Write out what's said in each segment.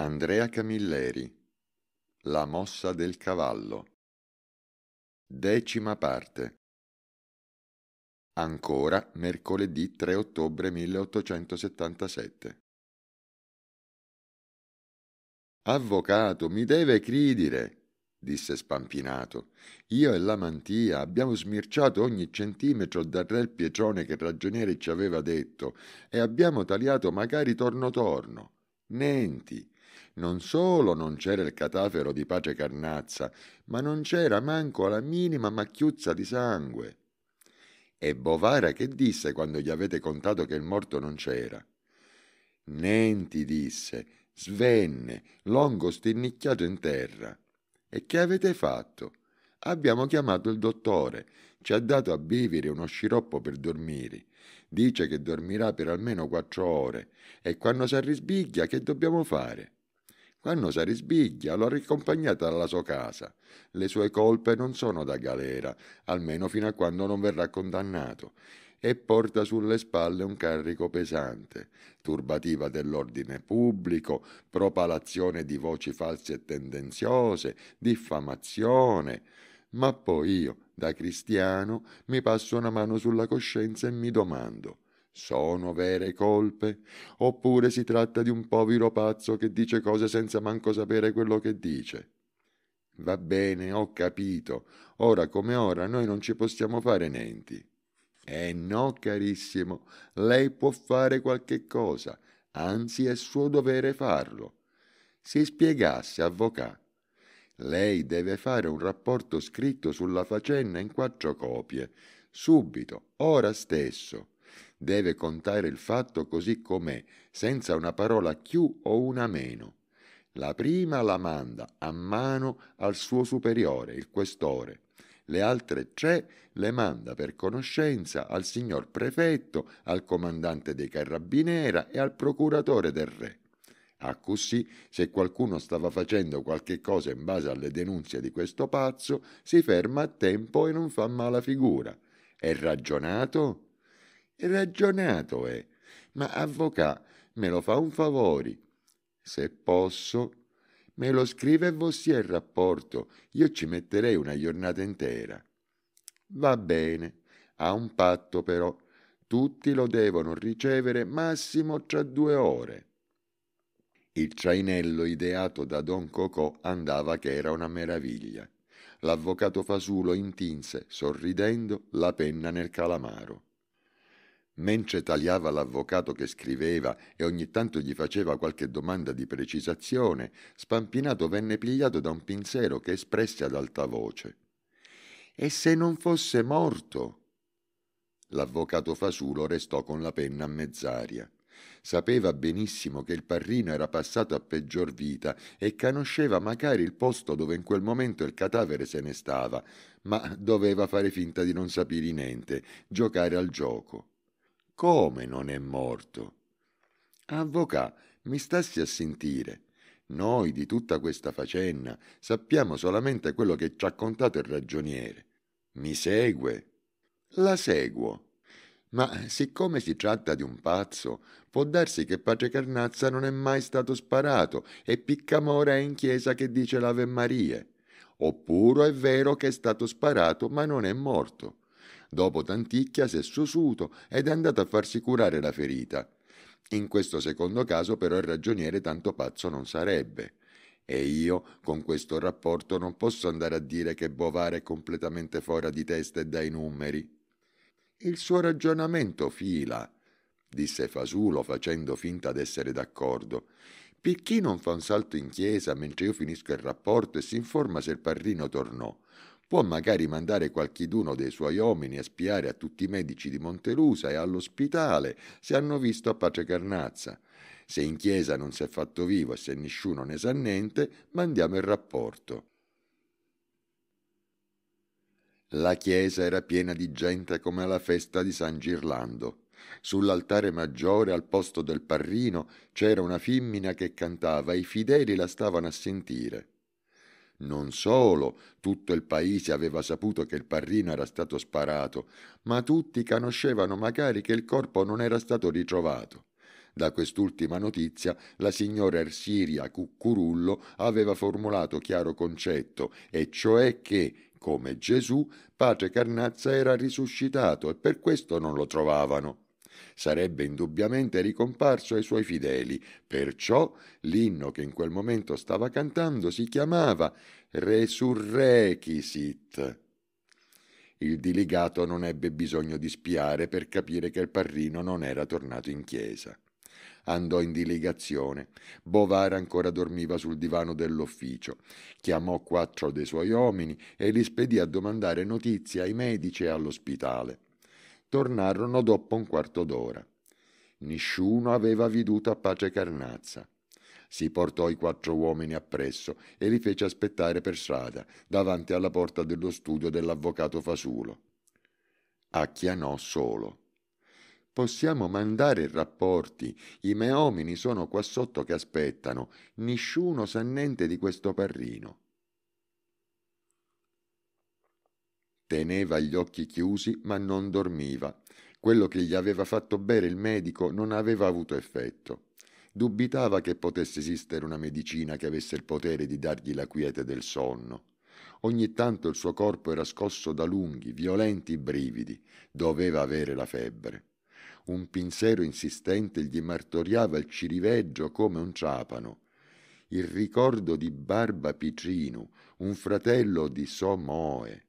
Andrea Camilleri La mossa del cavallo Decima parte Ancora mercoledì 3 ottobre 1877 Avvocato, mi deve cridire, disse spampinato. Io e la mantia abbiamo smirciato ogni centimetro dal rel pietrone che il ragioniere ci aveva detto e abbiamo tagliato magari torno torno. Nenti, non solo non c'era il catafero di pace Carnazza, ma non c'era manco la minima macchiuzza di sangue. E Bovara che disse quando gli avete contato che il morto non c'era? Nenti disse, svenne, longo stinnicchiato in terra. E che avete fatto? Abbiamo chiamato il dottore, ci ha dato a bivere uno sciroppo per dormire. Dice che dormirà per almeno quattro ore. E quando si arrisbiglia, che dobbiamo fare? Quando si risbiglia l'ho ricompagnata alla sua casa. Le sue colpe non sono da galera, almeno fino a quando non verrà condannato, e porta sulle spalle un carico pesante, turbativa dell'ordine pubblico, propalazione di voci false e tendenziose, diffamazione. Ma poi io, da cristiano, mi passo una mano sulla coscienza e mi domando sono vere colpe? Oppure si tratta di un povero pazzo che dice cose senza manco sapere quello che dice? Va bene, ho capito. Ora come ora noi non ci possiamo fare niente. Eh no, carissimo, lei può fare qualche cosa, anzi è suo dovere farlo. Si spiegasse, avvocato. Lei deve fare un rapporto scritto sulla faccenda in quattro copie, subito, ora stesso deve contare il fatto così com'è, senza una parola più o una meno. La prima la manda a mano al suo superiore, il questore. Le altre tre le manda per conoscenza al signor prefetto, al comandante dei carabiniera e al procuratore del re. A così, se qualcuno stava facendo qualche cosa in base alle denunzie di questo pazzo, si ferma a tempo e non fa mala figura. È ragionato? Ragionato è. Ma avvocà, me lo fa un favore. Se posso, me lo scrive vossi il rapporto. Io ci metterei una giornata intera. Va bene. Ha un patto però. Tutti lo devono ricevere massimo tra due ore. Il trainello ideato da Don Cocò andava che era una meraviglia. L'avvocato Fasulo intinse, sorridendo, la penna nel calamaro mentre tagliava l'avvocato che scriveva e ogni tanto gli faceva qualche domanda di precisazione, Spampinato venne pigliato da un pensiero che espresse ad alta voce. E se non fosse morto? L'avvocato Fasulo restò con la penna a mezz'aria. Sapeva benissimo che il parrino era passato a peggior vita e conosceva magari il posto dove in quel momento il cadavere se ne stava, ma doveva fare finta di non sapere niente, giocare al gioco. Come non è morto? Avvocà, mi stassi a sentire. Noi di tutta questa faccenda sappiamo solamente quello che ci ha contato il ragioniere. Mi segue? La seguo. Ma siccome si tratta di un pazzo, può darsi che Pace Carnazza non è mai stato sparato e Piccamora è in chiesa che dice l'Ave Maria. Oppure è vero che è stato sparato ma non è morto. Dopo Tanticchia si è susuto ed è andato a farsi curare la ferita. In questo secondo caso però il ragioniere tanto pazzo non sarebbe. E io, con questo rapporto, non posso andare a dire che Bovara è completamente fuori di testa e dai numeri. Il suo ragionamento fila, disse Fasulo facendo finta d'essere d'accordo. Picchi non fa un salto in chiesa mentre io finisco il rapporto e si informa se il parrino tornò. Può magari mandare qualchiduno dei suoi uomini a spiare a tutti i medici di Montelusa e all'ospitale se hanno visto a Pace Carnazza. Se in chiesa non si è fatto vivo e se nessuno ne sa niente, mandiamo il rapporto. La chiesa era piena di gente come alla festa di San Girlando. Sull'altare maggiore, al posto del parrino, c'era una femmina che cantava e i fedeli la stavano a sentire. Non solo tutto il paese aveva saputo che il parrino era stato sparato, ma tutti conoscevano magari che il corpo non era stato ritrovato. Da quest'ultima notizia la signora Ersiria Cuccurullo aveva formulato chiaro concetto, e cioè che, come Gesù, padre Carnazza era risuscitato e per questo non lo trovavano sarebbe indubbiamente ricomparso ai suoi fideli, perciò l'inno che in quel momento stava cantando si chiamava Resurrecisit. Il diligato non ebbe bisogno di spiare per capire che il parrino non era tornato in chiesa andò in diligazione. Bovara ancora dormiva sul divano dell'ufficio. Chiamò quattro dei suoi uomini e li spedì a domandare notizie ai medici e all'ospitale tornarono dopo un quarto d'ora. Nessuno aveva veduto a Pace Carnazza. Si portò i quattro uomini appresso e li fece aspettare per strada, davanti alla porta dello studio dell'avvocato Fasulo. Acchianò solo. Possiamo mandare rapporti, i meomini sono qua sotto che aspettano, nessuno sa niente di questo parrino. Teneva gli occhi chiusi, ma non dormiva. Quello che gli aveva fatto bere il medico non aveva avuto effetto. Dubitava che potesse esistere una medicina che avesse il potere di dargli la quiete del sonno. Ogni tanto il suo corpo era scosso da lunghi, violenti brividi. Doveva avere la febbre. Un pensiero insistente gli martoriava il ciriveggio come un ciapano. Il ricordo di Barba Picino, un fratello di Somoe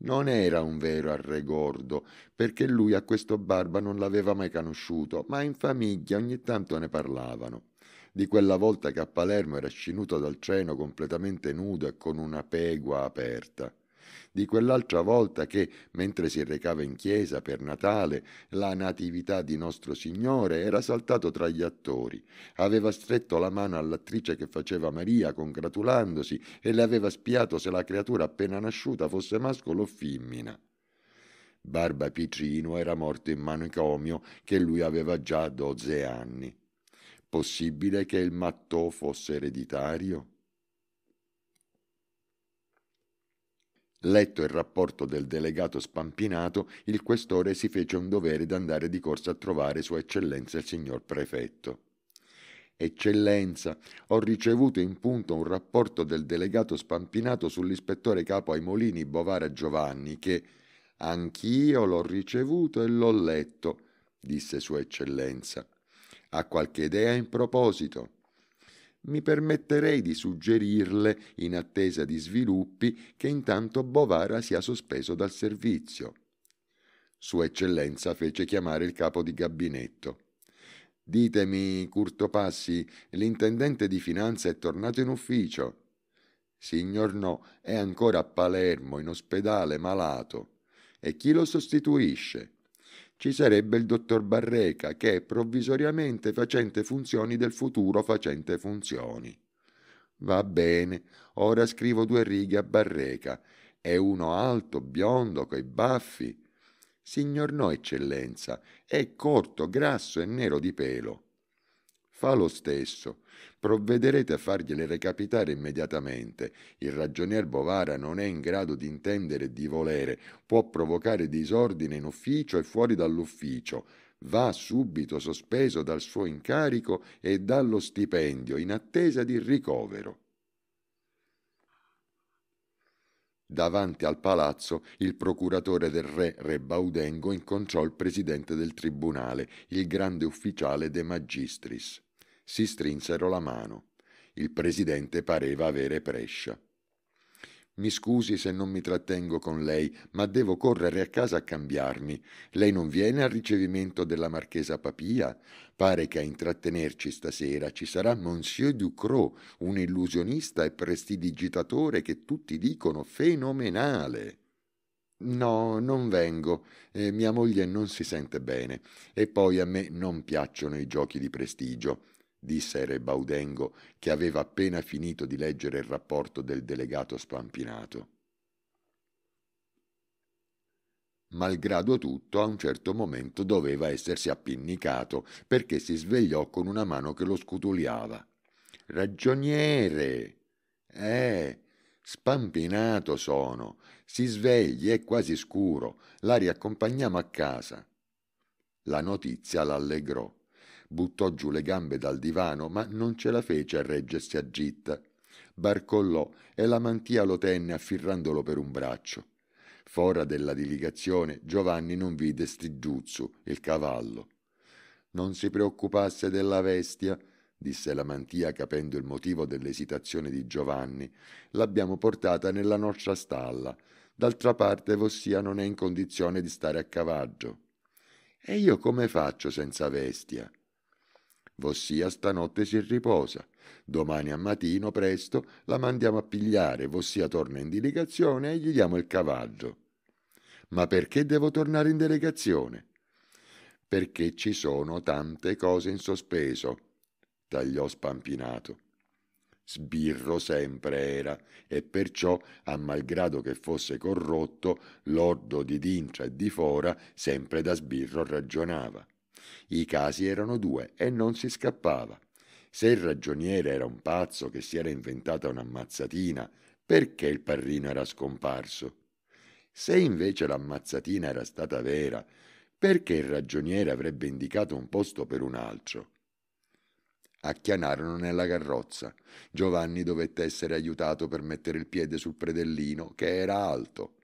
non era un vero arregordo, perché lui a questo barba non l'aveva mai conosciuto, ma in famiglia ogni tanto ne parlavano. Di quella volta che a Palermo era scinuto dal treno completamente nudo e con una pegua aperta di quell'altra volta che, mentre si recava in chiesa per Natale, la Natività di Nostro Signore era saltato tra gli attori. Aveva stretto la mano all'attrice che faceva Maria, congratulandosi, e le aveva spiato se la creatura appena nasciuta fosse mascolo o femmina. Barba Picino era morto in manicomio che lui aveva già dodici anni. Possibile che il mattò fosse ereditario? Letto il rapporto del delegato spampinato, il questore si fece un dovere d'andare di corsa a trovare Sua Eccellenza il signor prefetto. Eccellenza, ho ricevuto in punto un rapporto del delegato spampinato sull'ispettore capo ai Molini Bovara Giovanni che anch'io l'ho ricevuto e l'ho letto, disse Sua Eccellenza. Ha qualche idea in proposito? mi permetterei di suggerirle, in attesa di sviluppi, che intanto Bovara sia sospeso dal servizio. Sua Eccellenza fece chiamare il capo di gabinetto. Ditemi, Curto Passi, l'intendente di finanza è tornato in ufficio. Signor no, è ancora a Palermo, in ospedale, malato. E chi lo sostituisce? ci sarebbe il dottor Barreca che è provvisoriamente facente funzioni del futuro facente funzioni. Va bene, ora scrivo due righe a Barreca. È uno alto, biondo, coi baffi. Signor no, eccellenza, è corto, grasso e nero di pelo fa lo stesso. Provvederete a fargliele recapitare immediatamente. Il ragionier Bovara non è in grado di intendere e di volere, può provocare disordine in ufficio e fuori dall'ufficio. Va subito sospeso dal suo incarico e dallo stipendio in attesa di ricovero. Davanti al palazzo il procuratore del re Re Baudengo incontrò il presidente del tribunale, il grande ufficiale De Magistris si strinsero la mano. Il presidente pareva avere prescia. Mi scusi se non mi trattengo con lei, ma devo correre a casa a cambiarmi. Lei non viene al ricevimento della marchesa Papia? Pare che a intrattenerci stasera ci sarà Monsieur Ducrot, un illusionista e prestidigitatore che tutti dicono fenomenale. No, non vengo. Eh, mia moglie non si sente bene. E poi a me non piacciono i giochi di prestigio disse Re Baudengo, che aveva appena finito di leggere il rapporto del delegato spampinato. Malgrado tutto, a un certo momento doveva essersi appinnicato, perché si svegliò con una mano che lo scutuliava. Ragioniere! Eh, Spampinato sono. Si svegli, è quasi scuro. La riaccompagniamo a casa. La notizia l'allegrò buttò giù le gambe dal divano, ma non ce la fece a reggersi a gitta. Barcollò e la mantia lo tenne affirrandolo per un braccio. Fora della diligazione, Giovanni non vide Stigiuzzu, il cavallo. Non si preoccupasse della bestia, disse la mantia capendo il motivo dell'esitazione di Giovanni. L'abbiamo portata nella nostra stalla. D'altra parte Vossia non è in condizione di stare a cavaggio. E io come faccio senza bestia? Vossia stanotte si riposa. Domani a mattino presto la mandiamo a pigliare, vossia torna in delegazione e gli diamo il cavaggio. Ma perché devo tornare in delegazione? Perché ci sono tante cose in sospeso, tagliò spampinato. Sbirro sempre era, e perciò, a malgrado che fosse corrotto, lordo di Dincia e di Fora sempre da sbirro ragionava. I casi erano due e non si scappava. Se il ragioniere era un pazzo che si era inventata un'ammazzatina, perché il parrino era scomparso? Se invece l'ammazzatina era stata vera, perché il ragioniere avrebbe indicato un posto per un altro? Acchianarono nella carrozza. Giovanni dovette essere aiutato per mettere il piede sul predellino, che era alto.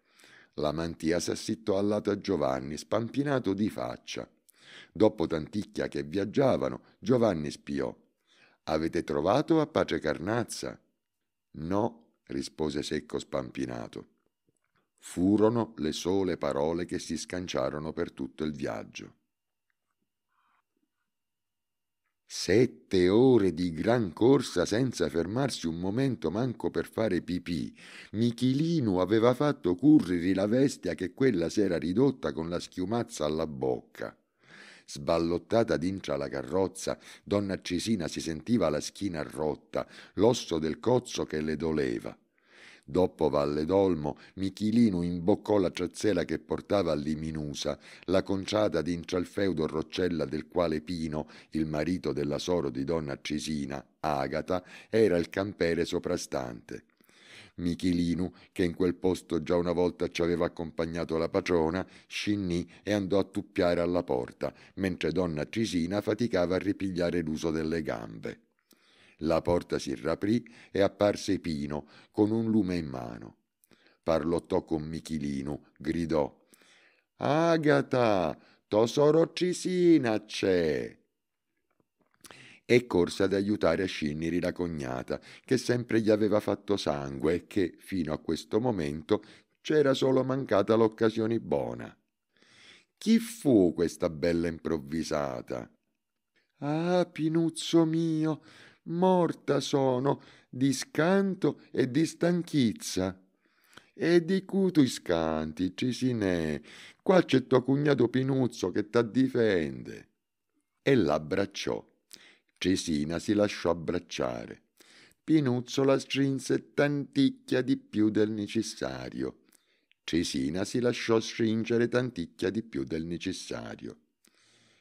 La mantia s'assittò al lato a Giovanni, spampinato di faccia. Dopo tanticchia che viaggiavano, Giovanni spiò. Avete trovato a pace Carnazza? No, rispose secco spampinato. Furono le sole parole che si scanciarono per tutto il viaggio. Sette ore di gran corsa senza fermarsi un momento manco per fare pipì. Michilino aveva fatto curriri la bestia che quella s'era ridotta con la schiumazza alla bocca. Sballottata d'intra la carrozza, donna Cesina si sentiva la schiena rotta, l'osso del cozzo che le doleva. Dopo Valle d'Olmo, Michilino imboccò la ciazzela che portava a Liminusa, la conciata d'intra il feudo Roccella del quale Pino, il marito della soro di donna Cesina, Agata, era il campere soprastante. Michilinu, che in quel posto già una volta ci aveva accompagnato la patrona, scinnì e andò a tuppiare alla porta, mentre donna Cisina faticava a ripigliare l'uso delle gambe. La porta si raprì e apparse Pino, con un lume in mano. Parlottò con Michilinu, gridò Agata, tosoro Cisina c'è e corse ad aiutare a Scinniri la cognata, che sempre gli aveva fatto sangue e che, fino a questo momento, c'era solo mancata l'occasione buona. Chi fu questa bella improvvisata? Ah, Pinuzzo mio, morta sono di scanto e di stanchizza. E di cutui scanti, cisinè, qua c'è tuo cognato Pinuzzo che t'addifende. E l'abbracciò Cesina si lasciò abbracciare. Pinuzzo la strinse tanticchia di più del necessario. Cesina si lasciò stringere tanticchia di più del necessario.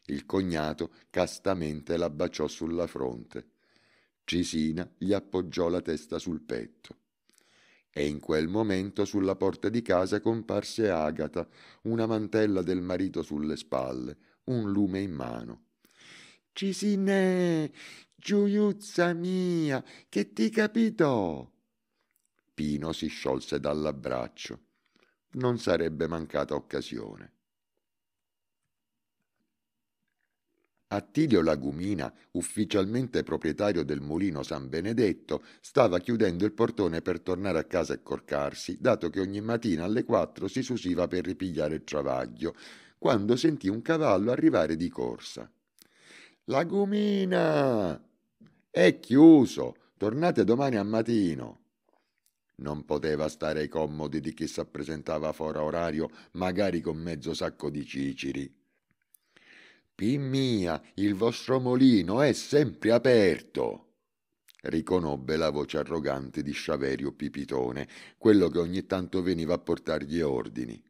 Il cognato castamente la baciò sulla fronte. Cesina gli appoggiò la testa sul petto. E in quel momento sulla porta di casa comparse Agata, una mantella del marito sulle spalle, un lume in mano. Cisinè, Giuiuzza mia, che ti capitò? Pino si sciolse dall'abbraccio. Non sarebbe mancata occasione. Attilio Lagumina, ufficialmente proprietario del mulino San Benedetto, stava chiudendo il portone per tornare a casa e corcarsi, dato che ogni mattina alle quattro si susiva per ripigliare il travaglio, quando sentì un cavallo arrivare di corsa. Lagumina! È chiuso! Tornate domani a mattino! Non poteva stare ai comodi di chi s'appresentava fora orario, magari con mezzo sacco di ciciri. Pimmia, il vostro molino è sempre aperto! riconobbe la voce arrogante di Sciaverio Pipitone, quello che ogni tanto veniva a portargli ordini.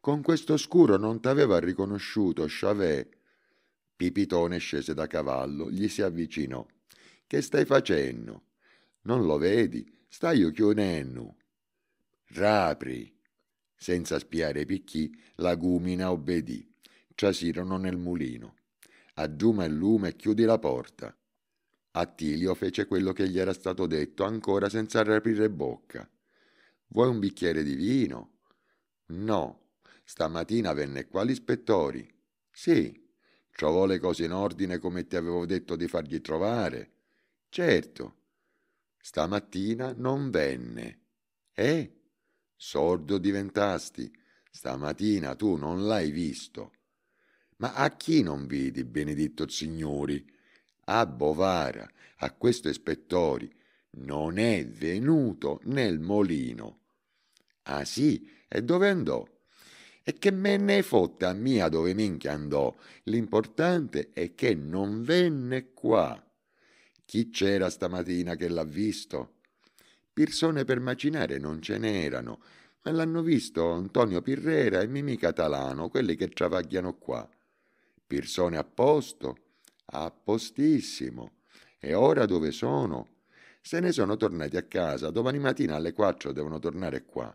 Con questo scuro non t'aveva riconosciuto, Sciavè, Pipitone scese da cavallo, gli si avvicinò. Che stai facendo? Non lo vedi? Stai chiudendo. Rapri. Senza spiare picchi, la gumina obbedì. Ciasirono nel mulino. Aggiuma il lume e chiudi la porta. Attilio fece quello che gli era stato detto ancora senza aprire bocca. Vuoi un bicchiere di vino? No. Stamattina venne qua l'ispettore. Sì. Trovò le cose in ordine come ti avevo detto di fargli trovare. Certo. Stamattina non venne. Eh? Sordo diventasti. Stamattina tu non l'hai visto. Ma a chi non vidi, benedetto signori? A Bovara, a questo ispettori. Non è venuto nel molino. Ah sì, e dove andò? E che me ne fotta mia dove minchia andò. L'importante è che non venne qua. Chi c'era stamattina che l'ha visto? Persone per macinare non ce n'erano, ma l'hanno visto Antonio Pirrera e Mimì Catalano, quelli che travagliano qua. Persone a posto, Appostissimo. E ora dove sono? Se ne sono tornati a casa, domani mattina alle 4 devono tornare qua.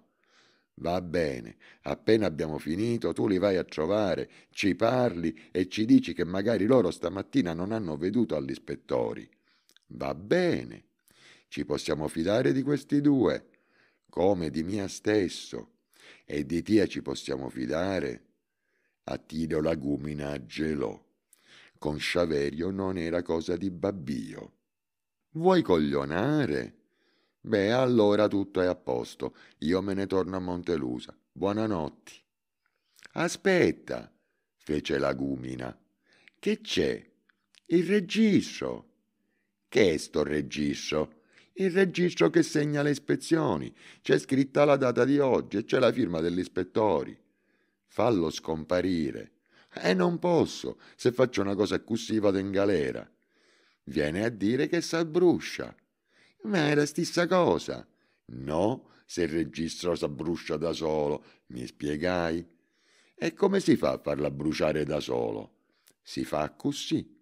Va bene, appena abbiamo finito tu li vai a trovare, ci parli e ci dici che magari loro stamattina non hanno veduto agli ispettori. Va bene, ci possiamo fidare di questi due, come di mia stesso. E di Tia ci possiamo fidare? Attilio Lagumina gelò. Con Sciaverio non era cosa di babbio. Vuoi coglionare? Beh, allora tutto è a posto. Io me ne torno a Montelusa. Buonanotte. Aspetta, fece la gumina. Che c'è? Il registro. Che è sto registro? Il registro che segna le ispezioni. C'è scritta la data di oggi e c'è la firma degli ispettori. Fallo scomparire. E eh, non posso. Se faccio una cosa così vado in galera. Viene a dire che s'abbruscia. Ma è la stessa cosa. No, se il registro s'abbruscia da solo, mi spiegai? E come si fa a farla bruciare da solo? Si fa così.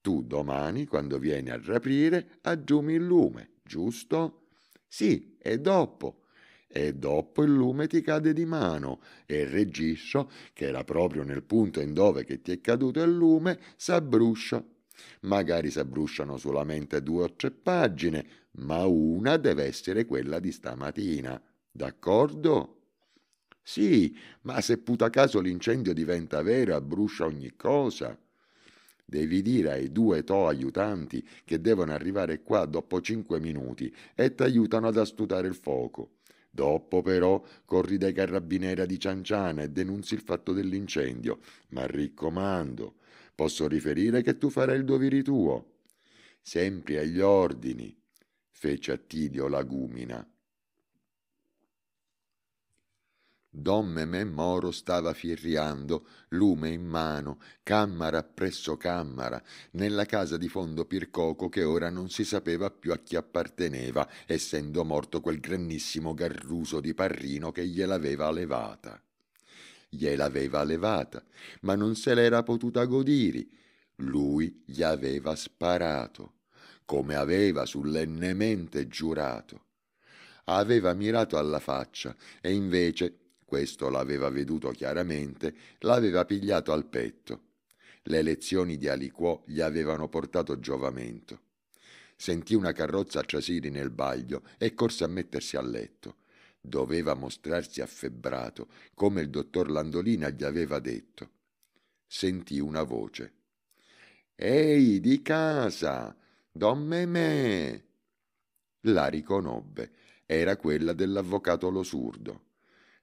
Tu domani, quando vieni a rapire, aggiumi il lume, giusto? Sì, e dopo e dopo il lume ti cade di mano e il registro, che era proprio nel punto in dove che ti è caduto il lume, s'abbruscia. Magari s'abbrusciano solamente due o tre pagine, ma una deve essere quella di stamattina. D'accordo? Sì, ma se puta caso l'incendio diventa vero, e brucia ogni cosa. Devi dire ai due to aiutanti che devono arrivare qua dopo cinque minuti e t'aiutano ad astutare il fuoco. Dopo però corri dai carabinieri di Cianciana e denunzi il fatto dell'incendio. Ma raccomando, posso riferire che tu farai il dovere tuo. Sempre agli ordini fece Attilio Lagumina. Don Memè Moro stava firriando, lume in mano, cammara presso cammara, nella casa di fondo Pircoco che ora non si sapeva più a chi apparteneva, essendo morto quel grandissimo garruso di Parrino che gliel'aveva levata. Gliel'aveva levata, ma non se l'era potuta godiri. Lui gli aveva sparato come aveva solennemente giurato. Aveva mirato alla faccia e invece, questo l'aveva veduto chiaramente, l'aveva pigliato al petto. Le lezioni di Aliquò gli avevano portato giovamento. Sentì una carrozza a Ciasiri nel baglio e corse a mettersi a letto. Doveva mostrarsi affebbrato, come il dottor Landolina gli aveva detto. Sentì una voce. Ehi, di casa! Don Memè. La riconobbe. Era quella dell'avvocato Lo Surdo.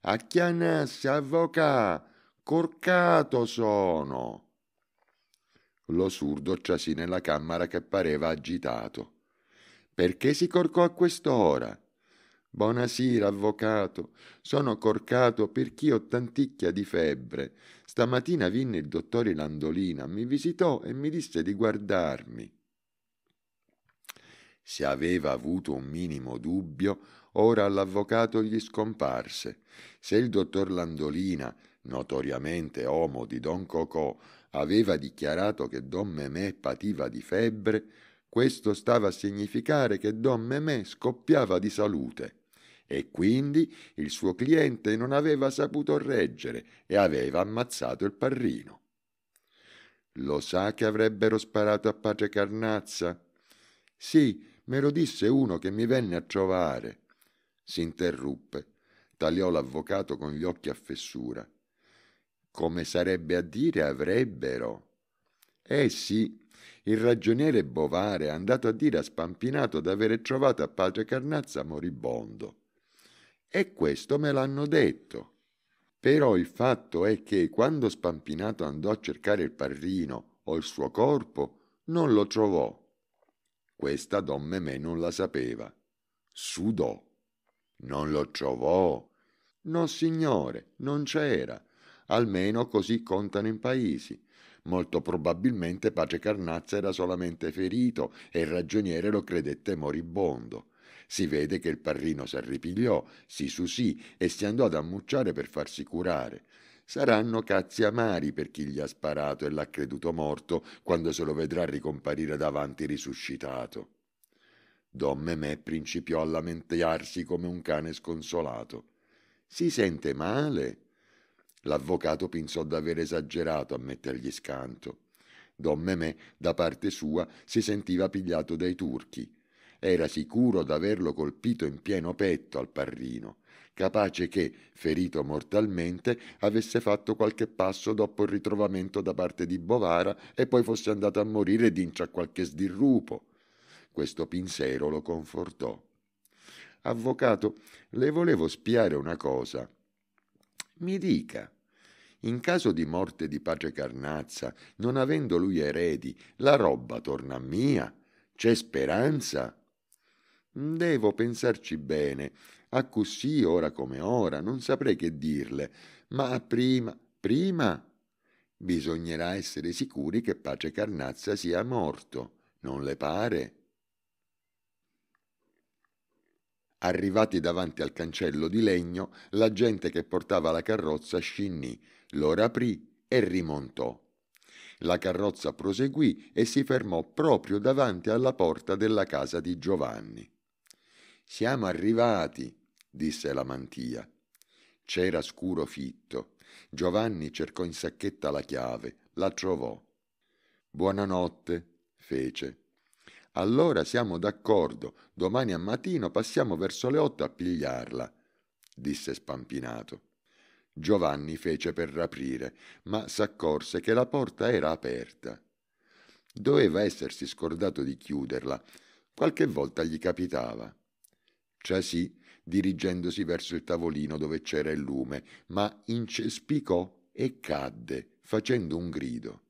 A chianasse, avvocà, corcato sono. Lo surdo ciasì nella camera che pareva agitato. Perché si corcò a quest'ora? Buonasera, avvocato. Sono corcato perché ho tanticchia di febbre. Stamattina venne il dottore Landolina, mi visitò e mi disse di guardarmi. Se aveva avuto un minimo dubbio, ora l'avvocato gli scomparse. Se il dottor Landolina, notoriamente omo di Don Cocò, aveva dichiarato che Don Memè pativa di febbre, questo stava a significare che Don Memè scoppiava di salute e quindi il suo cliente non aveva saputo reggere e aveva ammazzato il parrino. Lo sa che avrebbero sparato a Pace Carnazza? Sì, Me lo disse uno che mi venne a trovare. Si interruppe, tagliò l'avvocato con gli occhi a fessura. Come sarebbe a dire avrebbero. Eh sì, il ragioniere Bovare è andato a dire a Spampinato d'avere trovato a padre Carnazza moribondo. E questo me l'hanno detto. Però il fatto è che quando Spampinato andò a cercare il parrino o il suo corpo, non lo trovò. Questa Don Memè non la sapeva. Sudò. Non lo trovò. No, signore, non c'era. Almeno così contano in paesi. Molto probabilmente Pace Carnazza era solamente ferito e il ragioniere lo credette moribondo. Si vede che il parrino s'arripigliò, si susì e si andò ad ammucciare per farsi curare saranno cazzi amari per chi gli ha sparato e l'ha creduto morto quando se lo vedrà ricomparire davanti risuscitato. Don Memè principiò a lamentarsi come un cane sconsolato. Si sente male? L'avvocato pensò d'aver esagerato a mettergli scanto. Don Memè, da parte sua, si sentiva pigliato dai turchi. Era sicuro d'averlo colpito in pieno petto al parrino capace che, ferito mortalmente, avesse fatto qualche passo dopo il ritrovamento da parte di Bovara e poi fosse andato a morire dinci a qualche sdirrupo. Questo pinsero lo confortò. Avvocato, le volevo spiare una cosa. Mi dica. In caso di morte di pace carnazza, non avendo lui eredi, la roba torna mia? C'è speranza? Devo pensarci bene. A così, ora come ora, non saprei che dirle, ma prima, prima bisognerà essere sicuri che Pace Carnazza sia morto, non le pare? Arrivati davanti al cancello di legno, la gente che portava la carrozza scinnì, lo raprì e rimontò. La carrozza proseguì e si fermò proprio davanti alla porta della casa di Giovanni. Siamo arrivati, disse la mantia. C'era scuro fitto. Giovanni cercò in sacchetta la chiave, la trovò. Buonanotte, fece. Allora siamo d'accordo, domani a mattino passiamo verso le otto a pigliarla, disse spampinato. Giovanni fece per aprire, ma s'accorse che la porta era aperta. Doveva essersi scordato di chiuderla, qualche volta gli capitava. Ciasì dirigendosi verso il tavolino dove c'era il lume, ma incespicò e cadde, facendo un grido.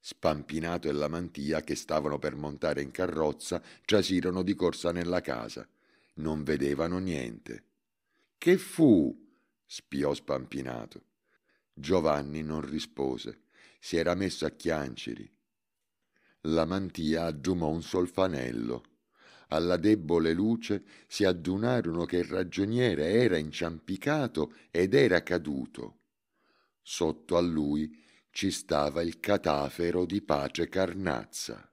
Spampinato e la mantia, che stavano per montare in carrozza, giasirono di corsa nella casa. Non vedevano niente. Che fu? spiò Spampinato. Giovanni non rispose. Si era messo a chianciri. La mantia aggiumò un solfanello alla debole luce si adunarono che il ragioniere era inciampicato ed era caduto. Sotto a lui ci stava il catafero di pace Carnazza.